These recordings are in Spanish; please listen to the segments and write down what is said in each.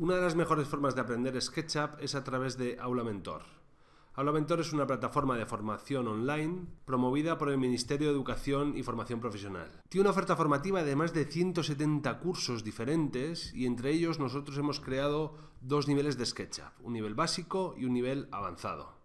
Una de las mejores formas de aprender SketchUp es a través de Aula Mentor. Aula Mentor es una plataforma de formación online promovida por el Ministerio de Educación y Formación Profesional. Tiene una oferta formativa de más de 170 cursos diferentes y entre ellos nosotros hemos creado dos niveles de SketchUp, un nivel básico y un nivel avanzado.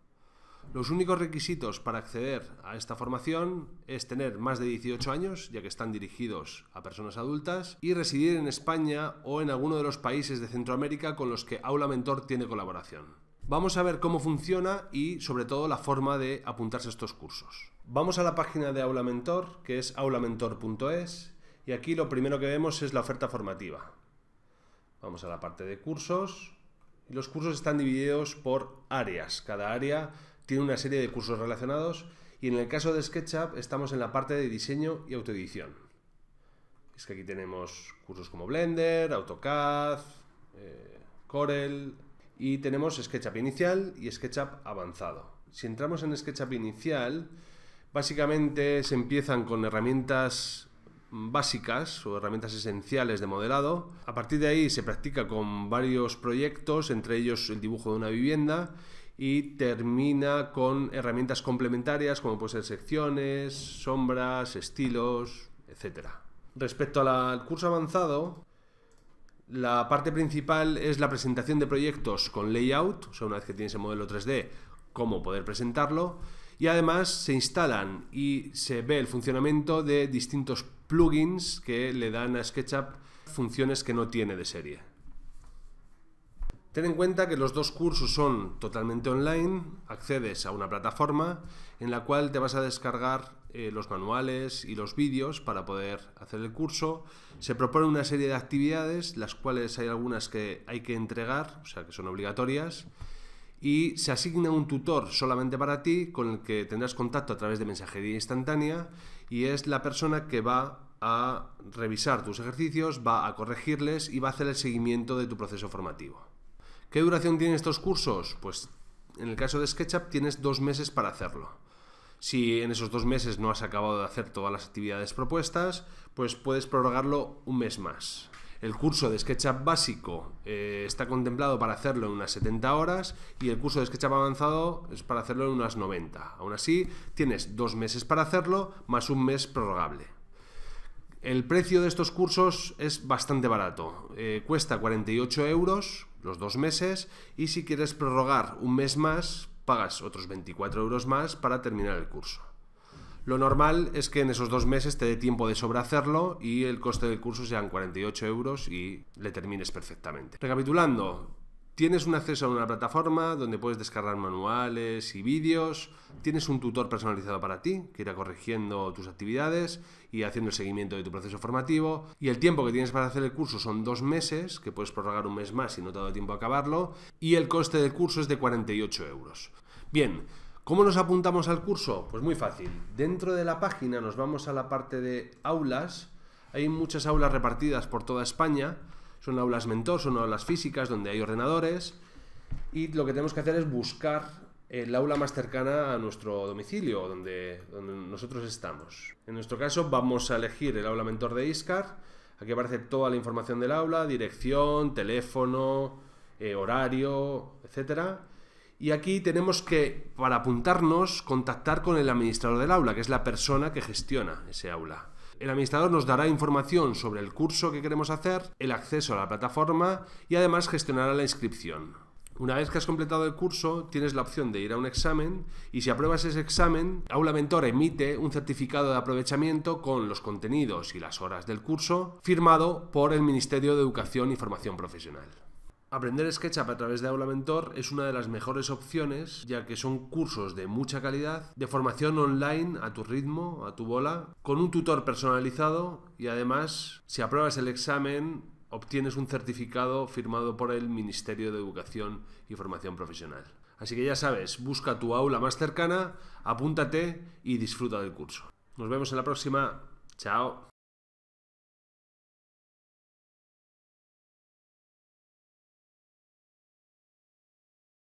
Los únicos requisitos para acceder a esta formación es tener más de 18 años, ya que están dirigidos a personas adultas, y residir en España o en alguno de los países de Centroamérica con los que Aula Mentor tiene colaboración. Vamos a ver cómo funciona y sobre todo la forma de apuntarse a estos cursos. Vamos a la página de Aula Mentor, que es aulamentor.es, y aquí lo primero que vemos es la oferta formativa. Vamos a la parte de cursos y los cursos están divididos por áreas. Cada área tiene una serie de cursos relacionados y en el caso de SketchUp estamos en la parte de diseño y autoedición. Es que aquí tenemos cursos como Blender, AutoCAD, eh, Corel y tenemos SketchUp inicial y SketchUp avanzado. Si entramos en SketchUp inicial, básicamente se empiezan con herramientas básicas o herramientas esenciales de modelado. A partir de ahí se practica con varios proyectos, entre ellos el dibujo de una vivienda y termina con herramientas complementarias como pueden ser secciones, sombras, estilos, etc. Respecto al curso avanzado, la parte principal es la presentación de proyectos con layout, o sea, una vez que tienes el modelo 3D, cómo poder presentarlo, y además se instalan y se ve el funcionamiento de distintos plugins que le dan a SketchUp funciones que no tiene de serie. Ten en cuenta que los dos cursos son totalmente online, accedes a una plataforma en la cual te vas a descargar eh, los manuales y los vídeos para poder hacer el curso. Se propone una serie de actividades, las cuales hay algunas que hay que entregar, o sea que son obligatorias y se asigna un tutor solamente para ti con el que tendrás contacto a través de mensajería instantánea y es la persona que va a revisar tus ejercicios, va a corregirles y va a hacer el seguimiento de tu proceso formativo. ¿Qué duración tienen estos cursos? Pues en el caso de SketchUp tienes dos meses para hacerlo. Si en esos dos meses no has acabado de hacer todas las actividades propuestas, pues puedes prorrogarlo un mes más. El curso de SketchUp básico eh, está contemplado para hacerlo en unas 70 horas y el curso de SketchUp avanzado es para hacerlo en unas 90. Aún así, tienes dos meses para hacerlo más un mes prorrogable. El precio de estos cursos es bastante barato. Eh, cuesta 48 euros los dos meses y si quieres prorrogar un mes más, pagas otros 24 euros más para terminar el curso. Lo normal es que en esos dos meses te dé tiempo de sobrehacerlo y el coste del curso sean 48 euros y le termines perfectamente. Recapitulando, Tienes un acceso a una plataforma donde puedes descargar manuales y vídeos, tienes un tutor personalizado para ti que irá corrigiendo tus actividades y haciendo el seguimiento de tu proceso formativo y el tiempo que tienes para hacer el curso son dos meses, que puedes prorrogar un mes más si no te ha tiempo a acabarlo y el coste del curso es de 48 euros. Bien, ¿cómo nos apuntamos al curso? Pues muy fácil, dentro de la página nos vamos a la parte de aulas, hay muchas aulas repartidas por toda España, son aulas mentor, son aulas físicas donde hay ordenadores y lo que tenemos que hacer es buscar el aula más cercana a nuestro domicilio, donde, nosotros estamos. En nuestro caso vamos a elegir el aula mentor de ISCAR. Aquí aparece toda la información del aula, dirección, teléfono, eh, horario, etcétera. Y aquí tenemos que, para apuntarnos, contactar con el administrador del aula, que es la persona que gestiona ese aula. El administrador nos dará información sobre el curso que queremos hacer, el acceso a la plataforma y además gestionará la inscripción. Una vez que has completado el curso, tienes la opción de ir a un examen y si apruebas ese examen, Aula Mentor emite un certificado de aprovechamiento con los contenidos y las horas del curso firmado por el Ministerio de Educación y Formación Profesional. Aprender SketchUp a través de Aula Mentor es una de las mejores opciones, ya que son cursos de mucha calidad, de formación online a tu ritmo, a tu bola, con un tutor personalizado y además, si apruebas el examen, obtienes un certificado firmado por el Ministerio de Educación y Formación Profesional. Así que ya sabes, busca tu aula más cercana, apúntate y disfruta del curso. Nos vemos en la próxima. Chao.